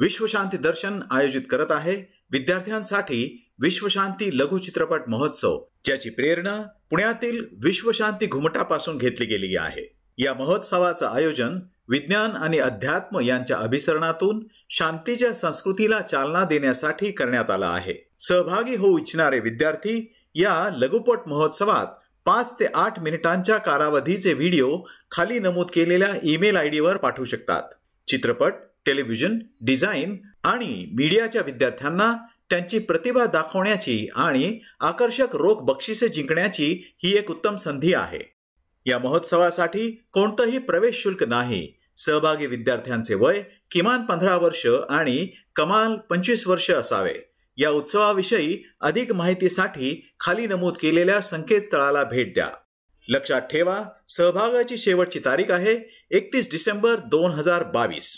विश्वशांती दर्शन आयोजित करत आहे विद्यार्थ्यांसाठी विश्वशांती लघुचित्रपट महोत्सव ज्याची प्रेरणा पुण्यातील विश्वशांती घुमटापासून घेतली गेली आहे या महोत्सवाचं आयोजन विज्ञान आणि अध्यात्म यांच्या अभिसरणातून शांतीच्या संस्कृतीला चालना देण्यासाठी करण्यात आला आहे सहभागी होऊ इच्छिणारे विद्यार्थी या लघुपट महोत्सवात पाच ते आठ मिनिटांच्या कालावधीचे व्हिडिओ खाली नमूद केलेल्या ईमेल आय डीवर पाठवू शकतात चित्रपट टेलिव्हिजन डिझाईन आणि मीडियाच्या विद्यार्थ्यांना त्यांची प्रतिभा दाखवण्याची आणि आकर्षक रोख बक्षिसे जिंकण्याची ही एक उत्तम संधी आहे या महोत्सवासाठी कोणतंही प्रवेश शुल्क नाही सहभागी विद्यार्थ्यांचे वय किमान पंधरा वर्ष आणि कमाल पंचवीस वर्ष असावे या उत्सवाविषयी अधिक माहितीसाठी खाली नमूद केलेल्या संकेतस्थळाला भेट द्या लक्षात ठेवा सहभागाची शेवटची तारीख आहे एकतीस डिसेंबर दोन हजार बावीस